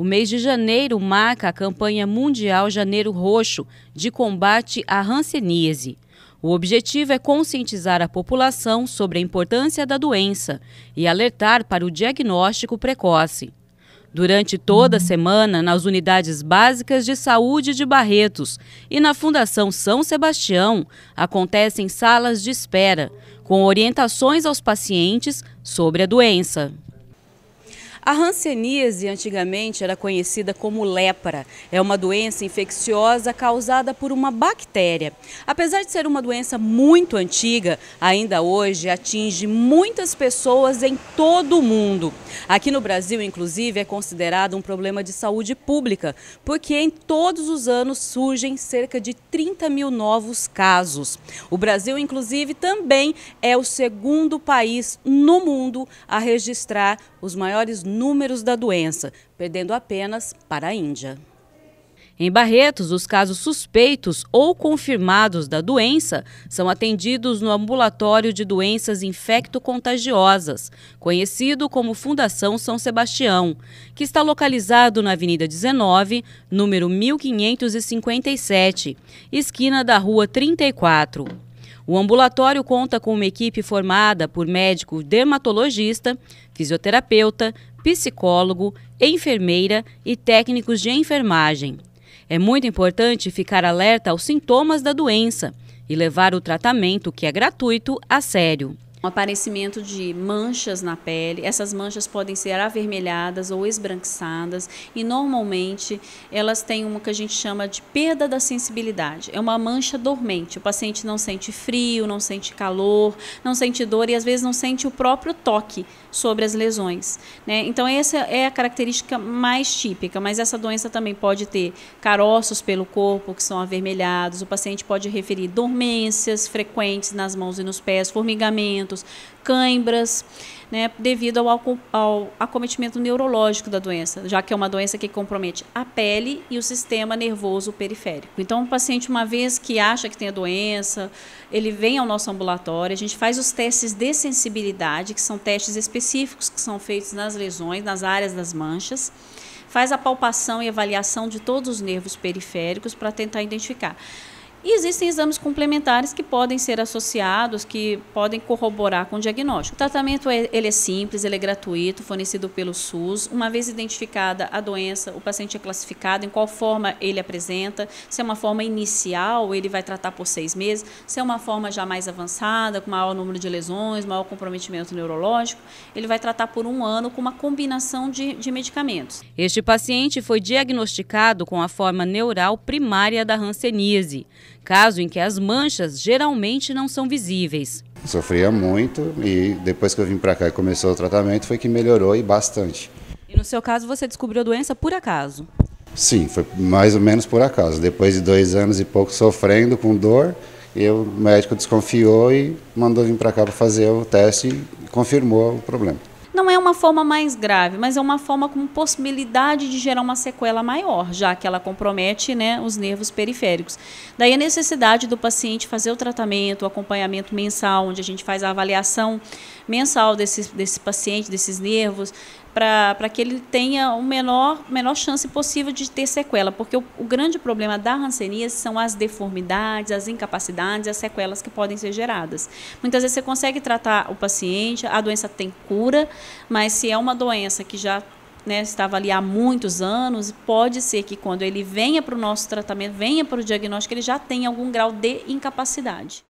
O mês de janeiro marca a campanha mundial Janeiro Roxo de combate à hanseníase. O objetivo é conscientizar a população sobre a importância da doença e alertar para o diagnóstico precoce. Durante toda a semana, nas unidades básicas de saúde de Barretos e na Fundação São Sebastião, acontecem salas de espera, com orientações aos pacientes sobre a doença. A hanseníase antigamente era conhecida como lepra. É uma doença infecciosa causada por uma bactéria. Apesar de ser uma doença muito antiga, ainda hoje atinge muitas pessoas em todo o mundo. Aqui no Brasil, inclusive, é considerado um problema de saúde pública, porque em todos os anos surgem cerca de 30 mil novos casos. O Brasil, inclusive, também é o segundo país no mundo a registrar os maiores números números da doença, perdendo apenas para a Índia. Em Barretos, os casos suspeitos ou confirmados da doença são atendidos no Ambulatório de Doenças Infecto-Contagiosas, conhecido como Fundação São Sebastião, que está localizado na Avenida 19, número 1557, esquina da Rua 34. O ambulatório conta com uma equipe formada por médico dermatologista, fisioterapeuta, psicólogo, enfermeira e técnicos de enfermagem. É muito importante ficar alerta aos sintomas da doença e levar o tratamento, que é gratuito, a sério um aparecimento de manchas na pele. Essas manchas podem ser avermelhadas ou esbranquiçadas e normalmente elas têm uma que a gente chama de perda da sensibilidade. É uma mancha dormente. O paciente não sente frio, não sente calor, não sente dor e às vezes não sente o próprio toque sobre as lesões. Né? Então essa é a característica mais típica, mas essa doença também pode ter caroços pelo corpo que são avermelhados. O paciente pode referir dormências frequentes nas mãos e nos pés, formigamento cãibras, né, devido ao, ao acometimento neurológico da doença, já que é uma doença que compromete a pele e o sistema nervoso periférico. Então, o paciente, uma vez que acha que tem a doença, ele vem ao nosso ambulatório, a gente faz os testes de sensibilidade, que são testes específicos que são feitos nas lesões, nas áreas das manchas faz a palpação e avaliação de todos os nervos periféricos para tentar identificar. E existem exames complementares que podem ser associados, que podem corroborar com o diagnóstico. O tratamento é, ele é simples, ele é gratuito, fornecido pelo SUS. Uma vez identificada a doença, o paciente é classificado, em qual forma ele apresenta. Se é uma forma inicial, ele vai tratar por seis meses. Se é uma forma já mais avançada, com maior número de lesões, maior comprometimento neurológico, ele vai tratar por um ano com uma combinação de, de medicamentos. Este paciente foi diagnosticado com a forma neural primária da hanseníase caso em que as manchas geralmente não são visíveis. Sofria muito e depois que eu vim para cá e começou o tratamento foi que melhorou e bastante. E no seu caso você descobriu a doença por acaso? Sim, foi mais ou menos por acaso. Depois de dois anos e pouco sofrendo com dor, eu, o médico desconfiou e mandou vir para cá para fazer o teste e confirmou o problema. Não é uma forma mais grave, mas é uma forma com possibilidade de gerar uma sequela maior, já que ela compromete né, os nervos periféricos. Daí a necessidade do paciente fazer o tratamento, o acompanhamento mensal, onde a gente faz a avaliação mensal desse, desse paciente, desses nervos, para que ele tenha o menor, menor chance possível de ter sequela, porque o, o, grande problema da hanseníase são as deformidades, as incapacidades, as sequelas que podem ser geradas. Muitas vezes você consegue tratar o paciente, a doença tem cura, mas se é uma doença que já né, estava ali há muitos anos, pode ser que quando ele venha para o nosso tratamento, venha para o diagnóstico, ele já tenha algum grau de incapacidade.